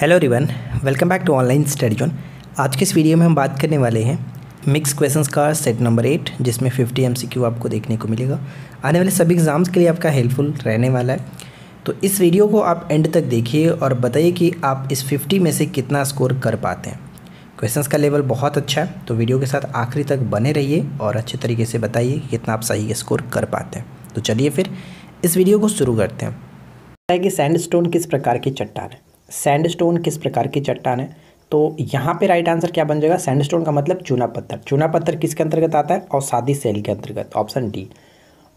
Hello रिवन welcome back to online study zone आज के इस वीडियो में हम बात करने वाले हैं मिक्स क्वेश्चंस का सेट नंबर एट जिसमें 50 एमसीक्यू आपको देखने को मिलेगा आने वाले सभी एग्ज़ाम्स के लिए आपका हेल्पफुल रहने वाला है तो इस वीडियो को आप एंड तक देखिए और बताइए कि आप इस 50 में से कितना स्कोर कर पाते हैं क्वेश्चंस का लेवल बहुत अच्छा है तो वीडियो के साथ आखिरी तक बने रहिए और अच्छे तरीके से बताइए कितना आप सही स्कोर कर पाते हैं तो चलिए फिर इस वीडियो को शुरू करते हैं कि सैंडस्टोन किस प्रकार की चट्टान है सैंडस्टोन किस प्रकार की चट्टान है तो यहाँ पे राइट आंसर क्या बन जाएगा सैंडस्टोन का मतलब चूना पत्थर चूना पत्थर किसके अंतर्गत आता है और शादी सेल के अंतर्गत ऑप्शन डी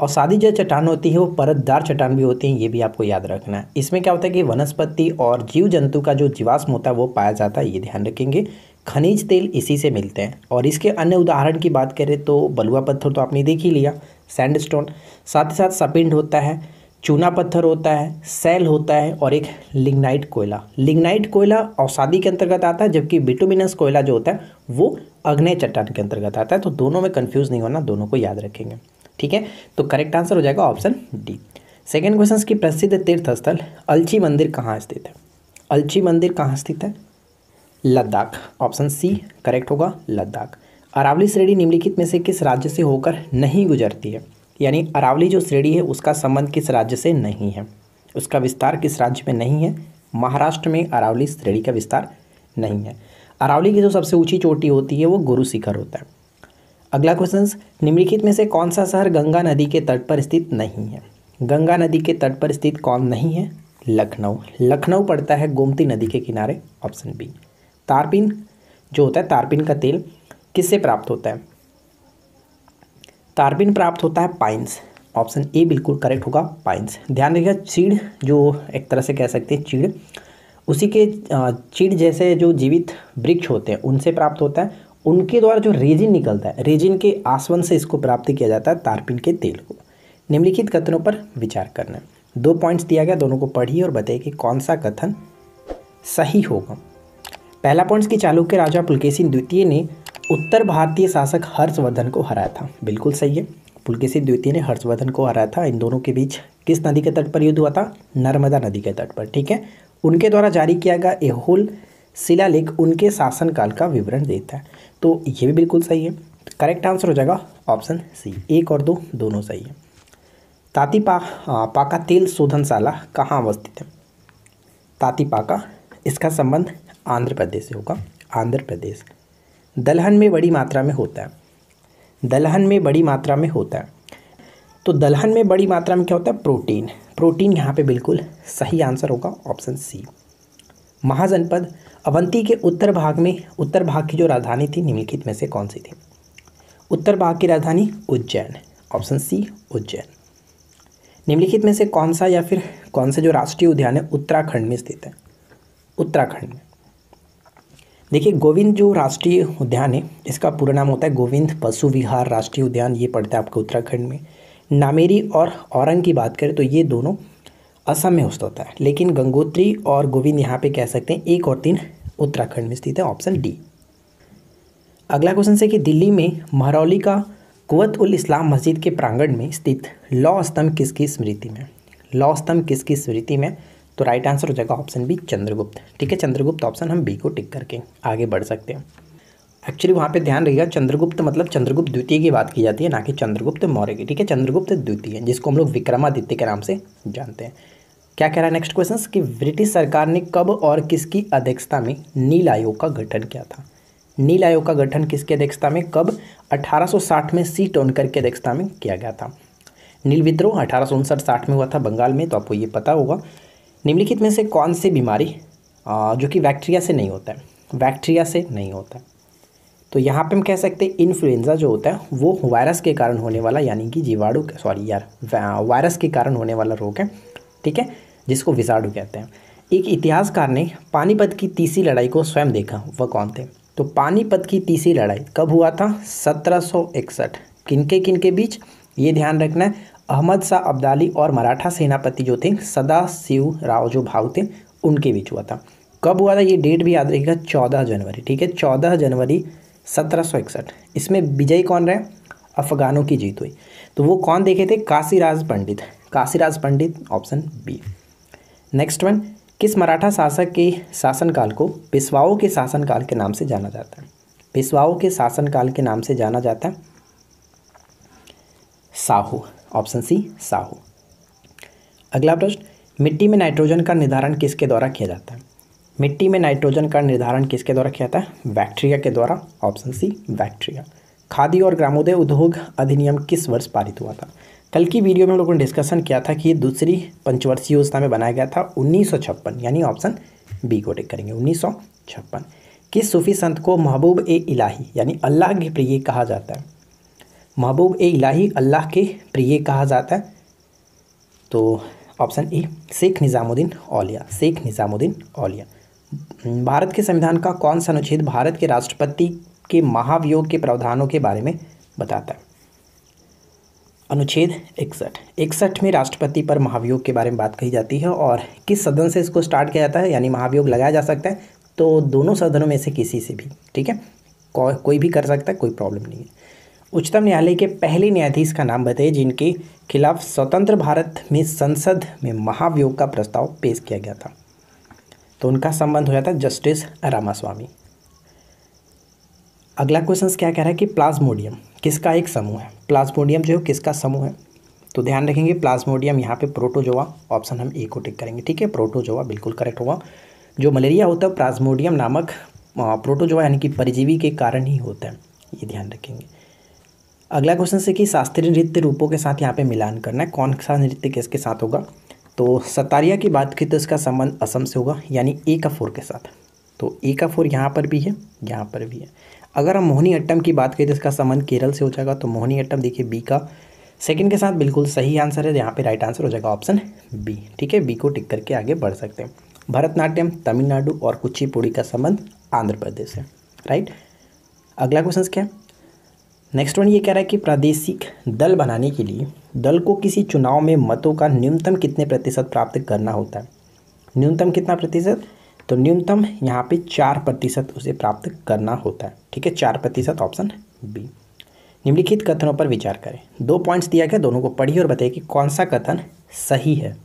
और सादी जो चट्टान होती है वो परतदार चट्टान भी होती है ये भी आपको याद रखना है इसमें क्या होता है कि वनस्पति और जीव जंतु का जो जीवाश्म होता है वो पाया जाता है ये ध्यान रखेंगे खनिज तेल इसी से मिलते हैं और इसके अन्य उदाहरण की बात करें तो बलुआ पत्थर तो आपने देख ही लिया सैंडस्टोन साथ ही साथ सपिंड होता है चूना पत्थर होता है सेल होता है और एक लिग्नाइट कोयला लिग्नाइट कोयला औसादी के अंतर्गत आता है जबकि बिटुमिनस कोयला जो होता है वो अग्नय चट्टान के अंतर्गत आता है तो दोनों में कन्फ्यूज़ नहीं होना दोनों को याद रखेंगे ठीक है तो करेक्ट आंसर हो जाएगा ऑप्शन डी सेकेंड क्वेश्चन की प्रसिद्ध तीर्थस्थल अलची मंदिर कहाँ स्थित है अलची मंदिर कहाँ स्थित है लद्दाख ऑप्शन सी करेक्ट होगा लद्दाख अरावली श्रेणी निम्नलिखित में से किस राज्य से होकर नहीं गुजरती है यानी अरावली जो श्रेणी है उसका संबंध किस राज्य से नहीं है उसका विस्तार किस राज्य में नहीं है महाराष्ट्र में अरावली श्रेणी का विस्तार नहीं है अरावली की जो सबसे ऊंची चोटी होती है वो गुरु शिखर होता है अगला क्वेश्चन निम्नलिखित में से कौन सा शहर गंगा नदी के तट पर स्थित नहीं है गंगा नदी के तट पर स्थित कौन नहीं है लखनऊ लखनऊ पड़ता है गोमती नदी के किनारे ऑप्शन बी तारपिन जो होता है तारपिन का तेल किससे प्राप्त होता है तारबिन प्राप्त होता है पाइन्स ऑप्शन ए बिल्कुल करेक्ट होगा पाइन्स ध्यान रखिएगा चीड़ जो एक तरह से कह सकते हैं चीड़ उसी के चीड़ जैसे जो जीवित वृक्ष होते हैं उनसे प्राप्त होता है उनके द्वारा जो रेजिन निकलता है रेजिन के आसवन से इसको प्राप्त किया जाता है तारपिन के तेल को निम्नलिखित कथनों पर विचार करना दो पॉइंट्स दिया गया दोनों को पढ़िए और बताइए कि कौन सा कथन सही होगा पहला पॉइंट्स कि चालुक्य राजा पुलकेशिन द्वितीय ने उत्तर भारतीय शासक हर्षवर्धन को हराया था बिल्कुल सही है पुलकेशी द्वितीय ने हर्षवर्धन को हराया था इन दोनों के बीच किस नदी के तट पर युद्ध हुआ था नर्मदा नदी के तट पर ठीक है उनके द्वारा जारी किया गया शिला शिलालेख उनके शासनकाल का विवरण देता है तो ये भी बिल्कुल सही है करेक्ट आंसर हो जाएगा ऑप्शन सी एक और दो दोनों सही है तातीपा पाका तेल शोधनशाला कहाँ अवस्थित है तातीपाका इसका संबंध आंध्र प्रदेश से होगा आंध्र प्रदेश दलहन में बड़ी मात्रा में होता है दलहन में बड़ी मात्रा में होता है तो दलहन में बड़ी मात्रा में क्या होता है प्रोटीन प्रोटीन यहाँ पे बिल्कुल सही आंसर होगा ऑप्शन सी महाजनपद अवंती के उत्तर भाग में उत्तर भाग की जो राजधानी थी निम्नलिखित में से कौन सी थी उत्तर भाग की राजधानी उज्जैन ऑप्शन सी उज्जैन निम्नलिखित में से कौन सा या फिर कौन सा जो राष्ट्रीय उद्यान है उत्तराखंड में स्थित है उत्तराखंड में देखिए गोविंद जो राष्ट्रीय उद्यान है इसका पूरा नाम होता है गोविंद पशु विहार राष्ट्रीय उद्यान ये पड़ता है आपके उत्तराखंड में नामेरी और औरंग की बात करें तो ये दोनों असम में स्थित होता है लेकिन गंगोत्री और गोविंद यहाँ पे कह सकते हैं एक और तीन उत्तराखंड में स्थित है ऑप्शन डी अगला क्वेश्चन से कि दिल्ली में महरौली का कुवत उल इस्लाम मस्जिद के प्रांगण में स्थित लौ स्तंभ किसकी स्मृति में लौ स्तंभ किसकी स्मृति में तो राइट आंसर हो जाएगा ऑप्शन बी चंद्रगुप्त ठीक है चंद्रगुप्त ऑप्शन हम बी को टिक करके आगे बढ़ सकते हैं एक्चुअली वहाँ पे ध्यान रहेगा चंद्रगुप्त मतलब चंद्रगुप्त द्वितीय की बात की जाती है ना कि चंद्रगुप्त मौर्य की ठीक है चंद्रगुप्त द्वितीय जिसको हम लोग विक्रमादित्य के नाम से जानते हैं क्या कह रहा है नेक्स्ट क्वेश्चन कि ब्रिटिश सरकार ने कब और किसकी अध्यक्षता में नील आयोग का गठन किया था नील आयोग का गठन किसकी अध्यक्षता में कब 1860 में सी टोनकर की अध्यक्षता में किया गया था नील विद्रोह अठारह सौ में हुआ था बंगाल में तो आपको ये पता होगा निम्नलिखित में से कौन सी बीमारी जो कि बैक्टीरिया से नहीं होता है बैक्टीरिया से नहीं होता है तो यहाँ पे हम कह सकते हैं इन्फ्लुएंजा जो होता है वो वायरस के कारण होने वाला यानी कि जीवाणु सॉरी यार वायरस के कारण होने वाला रोग है ठीक है जिसको विजाणु कहते हैं एक इतिहासकार ने पानीपत की तीसरी लड़ाई को स्वयं देखा वह कौन थे तो पानीपत की तीसरी लड़ाई कब हुआ था सत्रह किनके किनके बीच ये ध्यान रखना है अहमद शाह अब्दाली और मराठा सेनापति जो थे सदा शिव राव जो भाव थे उनके बीच हुआ था कब हुआ था ये डेट भी याद रखिएगा चौदह जनवरी ठीक है चौदह जनवरी सत्रह इसमें विजयी कौन रहे अफगानों की जीत हुई तो वो कौन देखे थे Kashiraj Pandit Kashiraj Pandit option B next one किस मराठा शासक के शासनकाल को पिसवाओ के शासनकाल के नाम से जाना जाता है पिसवाओ के शासनकाल के नाम से जाना जाता है साहू ऑप्शन सी साहू अगला प्रश्न मिट्टी में नाइट्रोजन का निर्धारण किसके द्वारा किया जाता है मिट्टी में नाइट्रोजन का निर्धारण किसके द्वारा किया जाता है बैक्टीरिया के द्वारा ऑप्शन सी बैक्टीरिया खादी और ग्रामोदय उद्योग अधिनियम किस वर्ष पारित हुआ था कल की वीडियो में हम लोगों ने डिस्कशन किया था कि ये दूसरी पंचवर्षीय योजना में बनाया गया था उन्नीस यानी ऑप्शन बी को टेक करेंगे उन्नीस किस सूफी संत को महबूब ए इलाही यानी अल्लाह के प्रिय कहा जाता है महबूब ए इलाही अल्लाह के प्रिय कहा जाता है तो ऑप्शन ए शेख निज़ामुद्दीन औलिया शेख निज़ामुद्दीन औलिया भारत के संविधान का कौन सा अनुच्छेद भारत के राष्ट्रपति के महाभियोग के प्रावधानों के बारे में बताता है अनुच्छेद इकसठ इकसठ में राष्ट्रपति पर महाभियोग के बारे में बात कही जाती है और किस सदन से इसको स्टार्ट किया जाता है यानी महाभियोग लगाया जा सकता है तो दोनों सदनों में से किसी से भी ठीक है को, कोई भी कर सकता है कोई प्रॉब्लम नहीं है उच्चतम न्यायालय के पहले न्यायाधीश का नाम बताइए जिनके खिलाफ स्वतंत्र भारत में संसद में महाभियोग का प्रस्ताव पेश किया गया था तो उनका संबंध हो जाता है जस्टिस रामास्वामी अगला क्वेश्चन क्या कह रहा है कि प्लाज्मोडियम किसका एक समूह है प्लाज्मोडियम जो है किसका समूह है तो ध्यान रखेंगे प्लाज्मोडियम यहाँ पे प्रोटोजोआ ऑप्शन हम ए को टिक करेंगे ठीक है प्रोटोजोआ बिल्कुल करेक्ट होगा जो मलेरिया होता है प्लाज्मोडियम नामक प्रोटोजोआ यानी कि परजीवी के कारण ही होता है ये ध्यान रखेंगे अगला क्वेश्चन है कि शास्त्रीय नृत्य रूपों के साथ यहाँ पे मिलान करना है कौन सा नृत्य किसके साथ होगा तो सतारिया की बात की तो इसका संबंध असम से होगा यानी ए का फोर के साथ तो ए का फोर यहाँ पर भी है यहाँ पर भी है अगर हम मोहनी अट्टम की बात करें तो इसका संबंध केरल से हो जाएगा तो मोहनी अट्टम देखिए बी का सेकंड के साथ बिल्कुल सही आंसर है तो यहाँ पे राइट आंसर हो जाएगा ऑप्शन बी ठीक है बी को टिक करके आगे बढ़ सकते हैं भरतनाट्यम तमिलनाडु और कुचिपुड़ी का संबंध आंध्र प्रदेश है राइट अगला क्वेश्चन क्या है नेक्स्ट वन ये कह रहा है कि प्रादेशिक दल बनाने के लिए दल को किसी चुनाव में मतों का न्यूनतम कितने प्रतिशत प्राप्त करना होता है न्यूनतम कितना प्रतिशत तो न्यूनतम यहाँ पे चार प्रतिशत उसे प्राप्त करना होता है ठीक है चार प्रतिशत ऑप्शन बी निम्नलिखित कथनों पर विचार करें दो पॉइंट्स दिया गया दोनों को पढ़िए और बताइए कि कौन सा कथन सही है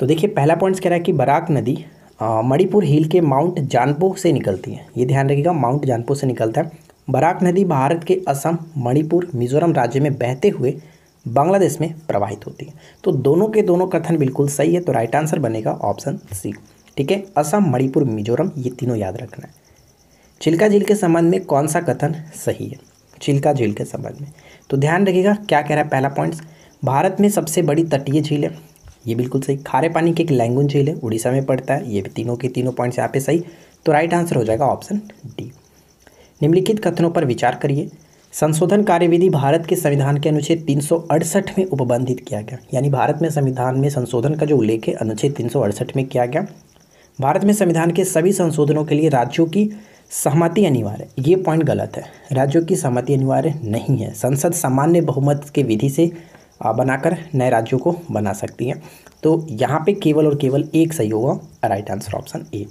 तो देखिए पहला पॉइंट्स कह रहा है कि बराक नदी मणिपुर हिल के माउंट जानपो से निकलती है ये ध्यान रखिएगा माउंट जानपो से निकलता है बराक नदी भारत के असम मणिपुर मिजोरम राज्य में बहते हुए बांग्लादेश में प्रवाहित होती है तो दोनों के दोनों कथन बिल्कुल सही है तो राइट आंसर बनेगा ऑप्शन सी ठीक है असम मणिपुर मिजोरम ये तीनों याद रखना है चिल्का झील के संबंध में कौन सा कथन सही है चिल्का झील के संबंध में तो ध्यान रखिएगा क्या कह रहा है पहला पॉइंट्स भारत में सबसे बड़ी तटीय झील है ये बिल्कुल सही खारे पानी की एक लैंगुन झील है उड़ीसा में पड़ता है ये भी तीनों के तीनों पॉइंट्स यहाँ पे सही तो राइट आंसर हो जाएगा ऑप्शन डी निम्नलिखित कथनों पर विचार करिए संशोधन कार्यविधि भारत के संविधान के अनुच्छेद तीन में उपबंधित किया गया यानी भारत में संविधान में संशोधन का जो उल्लेख है अनुच्छेद तीन में किया गया भारत में संविधान के सभी संशोधनों के लिए राज्यों की सहमति अनिवार्य ये पॉइंट गलत है राज्यों की सहमति अनिवार्य नहीं है संसद सामान्य बहुमत के विधि से बनाकर नए राज्यों को बना सकती है तो यहाँ पे केवल और केवल एक सही होगा राइट आंसर ऑप्शन ए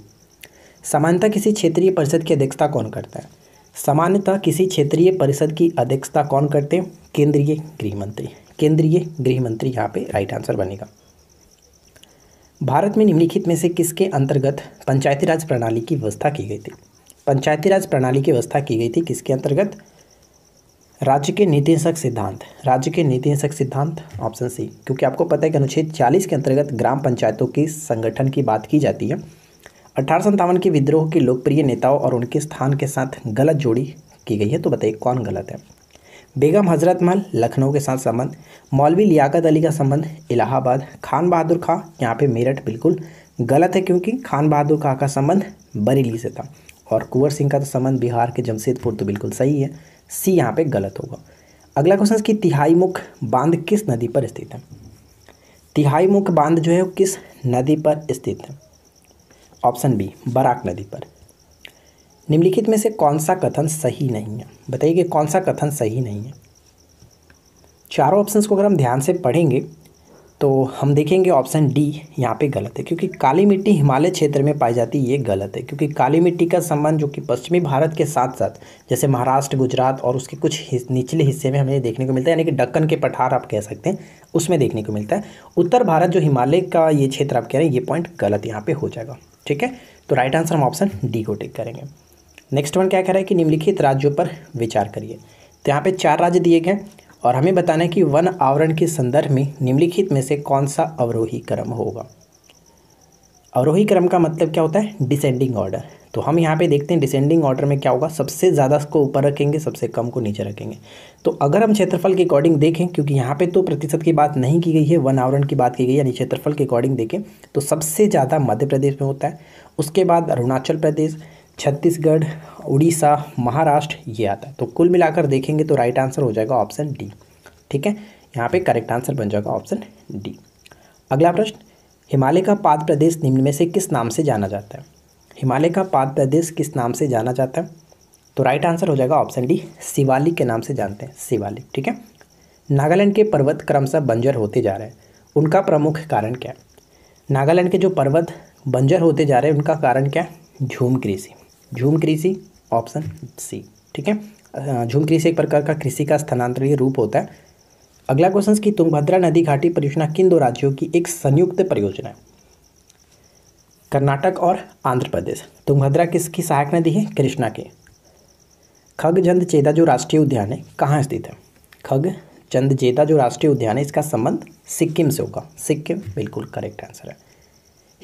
समानता किसी क्षेत्रीय परिषद की अध्यक्षता कौन करता है सामान्यतः किसी क्षेत्रीय परिषद की अध्यक्षता कौन करते हैं केंद्रीय गृह मंत्री केंद्रीय गृह मंत्री यहाँ पे राइट आंसर बनेगा भारत में निम्नलिखित में से किसके अंतर्गत पंचायती राज प्रणाली की व्यवस्था की गई थी पंचायती राज प्रणाली की व्यवस्था की गई थी किसके अंतर्गत राज्य के नीतिशक सिद्धांत राज्य के नीतिशक सिद्धांत ऑप्शन सी क्योंकि आपको पता है कि अनुच्छेद 40 के अंतर्गत ग्राम पंचायतों के संगठन की बात की जाती है अठारह के विद्रोह के लोकप्रिय नेताओं और उनके स्थान के साथ गलत जोड़ी की गई है तो बताइए कौन गलत है बेगम हजरत महल लखनऊ के साथ संबंध मौलवी लियाकत अली का संबंध इलाहाबाद खान बहादुर खां यहाँ पे मेरठ बिल्कुल गलत है क्योंकि खान बहादुर खां का संबंध बरेली से था और कुंवर सिंह का तो संबंध बिहार के जमशेदपुर तो बिल्कुल सही है सी यहाँ पे गलत होगा अगला क्वेश्चन की तिहाई मुख बांध किस नदी पर स्थित है तिहाई मुख बांध जो है वो किस नदी पर स्थित है ऑप्शन बी बराक नदी पर निम्नलिखित में से कौन सा कथन सही नहीं है बताइए कि कौन सा कथन सही नहीं है चारों ऑप्शंस को अगर हम ध्यान से पढ़ेंगे तो हम देखेंगे ऑप्शन डी यहाँ पे गलत है क्योंकि काली मिट्टी हिमालय क्षेत्र में पाई जाती है ये गलत है क्योंकि काली मिट्टी का संबंध जो कि पश्चिमी भारत के साथ साथ जैसे महाराष्ट्र गुजरात और उसके कुछ हिस, निचले हिस्से में हमें देखने को मिलता है यानी कि डक्कन के पठार आप कह सकते हैं उसमें देखने को मिलता है उत्तर भारत जो हिमालय का ये क्षेत्र आप कह रहे हैं ये पॉइंट गलत यहाँ पर हो जाएगा ठीक है तो राइट आंसर हम ऑप्शन डी को टिक करेंगे नेक्स्ट वन क्या कह रहा है कि निम्नलिखित राज्यों पर विचार करिए तो यहाँ पे चार राज्य दिए गए और हमें बताना है कि वन आवरण के संदर्भ में निम्नलिखित में से कौन सा अवरोही क्रम होगा अवरोही क्रम का मतलब क्या होता है डिसेंडिंग ऑर्डर तो हम यहाँ पे देखते हैं डिसेंडिंग ऑर्डर में क्या होगा सबसे ज़्यादा इसको ऊपर रखेंगे सबसे कम को नीचे रखेंगे तो अगर हम क्षेत्रफल के अकॉर्डिंग देखें क्योंकि यहाँ पे तो प्रतिशत की बात नहीं की गई है वन आवरण की बात की गई यानी क्षेत्रफल के अकॉर्डिंग देखें तो सबसे ज़्यादा मध्य प्रदेश में होता है उसके बाद अरुणाचल प्रदेश छत्तीसगढ़ उड़ीसा महाराष्ट्र ये आता है तो कुल मिलाकर देखेंगे तो राइट आंसर हो जाएगा ऑप्शन डी ठीक है यहाँ पर करेक्ट आंसर बन जाएगा ऑप्शन डी अगला प्रश्न हिमालय का पाद प्रदेश निम्न में से किस नाम से जाना जाता है हिमालय का पाद प्रदेश किस नाम से जाना जाता है तो राइट आंसर हो जाएगा ऑप्शन डी शिवालिक के नाम से जानते हैं शिवालिक ठीक है नागालैंड के पर्वत क्रमशः बंजर होते जा रहे हैं उनका प्रमुख कारण क्या है नागालैंड के जो पर्वत बंजर होते जा रहे हैं उनका कारण क्या है झूम कृषि झूम कृषि ऑप्शन सी ठीक है झूम कृषि एक प्रकार का कृषि का स्थानांतरीय रूप होता है अगला क्वेश्चन की तुंगभद्रा नदी घाटी परियोजना किन दो राज्यों की एक संयुक्त परियोजना है कर्नाटक और आंध्र प्रदेश तुंगभद्रा किसकी सहायक नदी है कृष्णा की खगजंद चेदा जो राष्ट्रीय उद्यान है कहाँ स्थित है खग चंद जेदा जो राष्ट्रीय उद्यान है इसका संबंध सिक्किम से होगा सिक्किम बिल्कुल करेक्ट आंसर है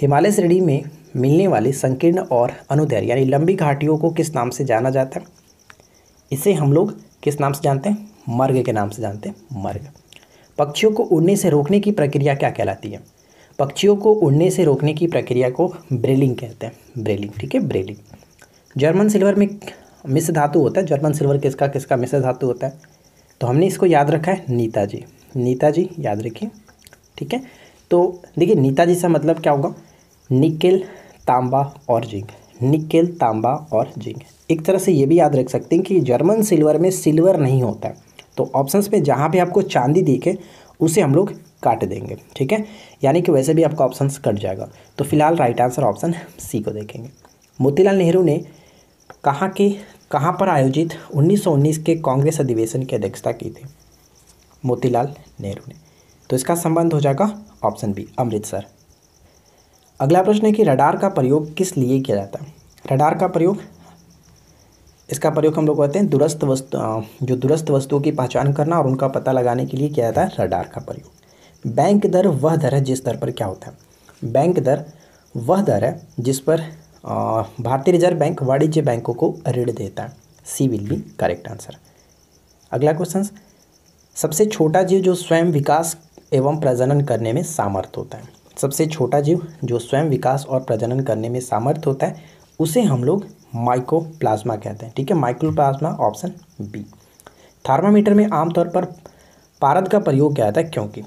हिमालय श्रेणी में मिलने वाली संकीर्ण और अनुदैर यानी लंबी घाटियों को किस नाम से जाना जाता है इसे हम लोग किस नाम से जानते हैं मर्ग के नाम से जानते हैं मर्ग पक्षियों को उड़ने से रोकने की प्रक्रिया क्या कहलाती है पक्षियों को उड़ने से रोकने की प्रक्रिया को ब्रेलिंग कहते हैं ब्रेलिंग ठीक है ब्रेलिंग जर्मन सिल्वर में मिश्र धातु होता है जर्मन सिल्वर किसका किसका मिश्र धातु होता है तो हमने इसको याद रखा है नीताजी नीताजी याद रखिए ठीक है तो देखिए नीताजी से मतलब क्या होगा निकेल तांबा और जिंक निकेल तांबा और जिंक एक तरह से ये भी याद रख सकते हैं कि जर्मन सिल्वर में सिल्वर नहीं होता है तो ऑप्शंस में जहाँ भी आपको चांदी दिखे उसे हम लोग काट देंगे ठीक है यानी कि वैसे भी आपका ऑप्शन कट जाएगा तो फिलहाल राइट आंसर ऑप्शन सी को देखेंगे मोतीलाल नेहरू ने कहाँ के कहाँ पर आयोजित 1919 के कांग्रेस अधिवेशन की अध्यक्षता की थी मोतीलाल नेहरू ने तो इसका संबंध हो जाएगा ऑप्शन बी अमृतसर अगला प्रश्न है कि रडार का प्रयोग किस लिए किया जाता है रडार का प्रयोग इसका प्रयोग हम लोग करते हैं दूरस्थ वस्तु जो दूरस्थ वस्तुओं की पहचान करना और उनका पता लगाने के लिए किया जाता है रडार का प्रयोग बैंक दर वह दर है जिस दर पर क्या होता है बैंक दर वह दर है जिस पर भारतीय रिजर्व बैंक वाणिज्य बैंकों को ऋण देता है C will be correct answer अगला क्वेश्चन सबसे छोटा जीव जो स्वयं विकास एवं प्रजनन करने में सामर्थ्य होता है सबसे छोटा जीव जो स्वयं विकास और प्रजनन करने में सामर्थ्य होता है उसे हम लोग माइकोप्लाज्मा कहते हैं ठीक है माइक्रोप्लाज्मा ऑप्शन बी थर्मामीटर में आमतौर पर पारद का प्रयोग किया जाता है क्योंकि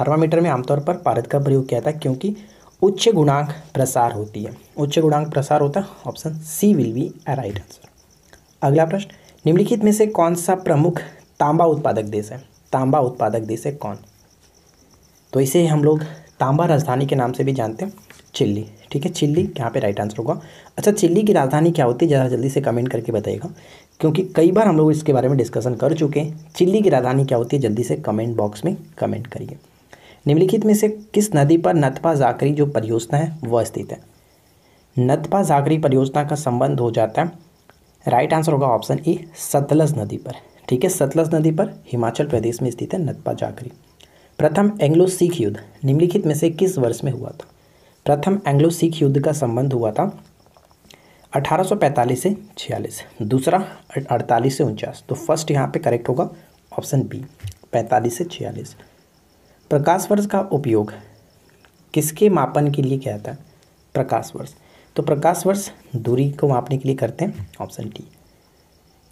थर्मामीटर में आमतौर पर पारद का प्रयोग किया जाता है क्योंकि उच्च गुणांक प्रसार होती है उच्च गुणांक प्रसार होता है option C will be a right answer अगला प्रश्न निम्नलिखित में से कौन सा प्रमुख तांबा उत्पादक देश है तांबा उत्पादक देश है कौन तो इसे हम लोग तांबा राजधानी के नाम से भी जानते हैं चिल्ली ठीक है चिल्ली हम्म। यहाँ पे राइट आंसर होगा अच्छा चिल्ली की राजधानी क्या होती है ज़रा जल्दी से कमेंट करके बताइएगा क्योंकि कई बार हम लोग इसके बारे में डिस्कशन कर चुके हैं चिल्ली की राजधानी क्या होती है जल्दी से कमेंट बॉक्स में कमेंट करिए निम्नलिखित में से किस नदी पर नथपा जाकरी जो परियोजना है वह स्थित है नथपा जाकरी परियोजना का संबंध हो जाता है राइट आंसर होगा ऑप्शन ए सतलज नदी पर ठीक है सतलज नदी पर हिमाचल प्रदेश में स्थित है नथपा जाकरी प्रथम एंग्लो सिख युद्ध निम्नलिखित में से किस वर्ष में हुआ था प्रथम एंग्लो सिख युद्ध का संबंध हुआ था 1845 से 46 दूसरा 48 से उनचास तो फर्स्ट यहाँ पे करेक्ट होगा ऑप्शन बी 45 से 46 प्रकाश वर्ष का उपयोग किसके मापन के लिए किया जाता है प्रकाश वर्ष तो प्रकाश वर्ष दूरी को मापने के लिए करते हैं ऑप्शन डी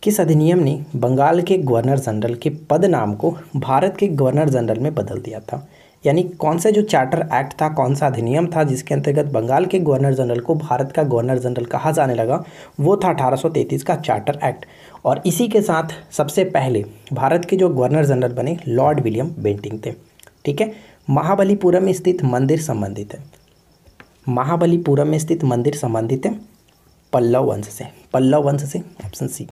किस अधिनियम ने बंगाल के गवर्नर जनरल के पद नाम को भारत के गवर्नर जनरल में बदल दिया था यानी कौन सा जो चार्टर एक्ट था कौन सा अधिनियम था जिसके अंतर्गत बंगाल के गवर्नर जनरल को भारत का गवर्नर जनरल कहा जाने लगा वो था 1833 का चार्टर एक्ट और इसी के साथ सबसे पहले भारत के जो गवर्नर जनरल बने लॉर्ड विलियम बेंटिंग थे ठीक है महाबलीपुरम स्थित मंदिर संबंधित है महाबलीपुरम में स्थित मंदिर संबंधित है पल्लव वंश से पल्लव वंश से ऑप्शन सी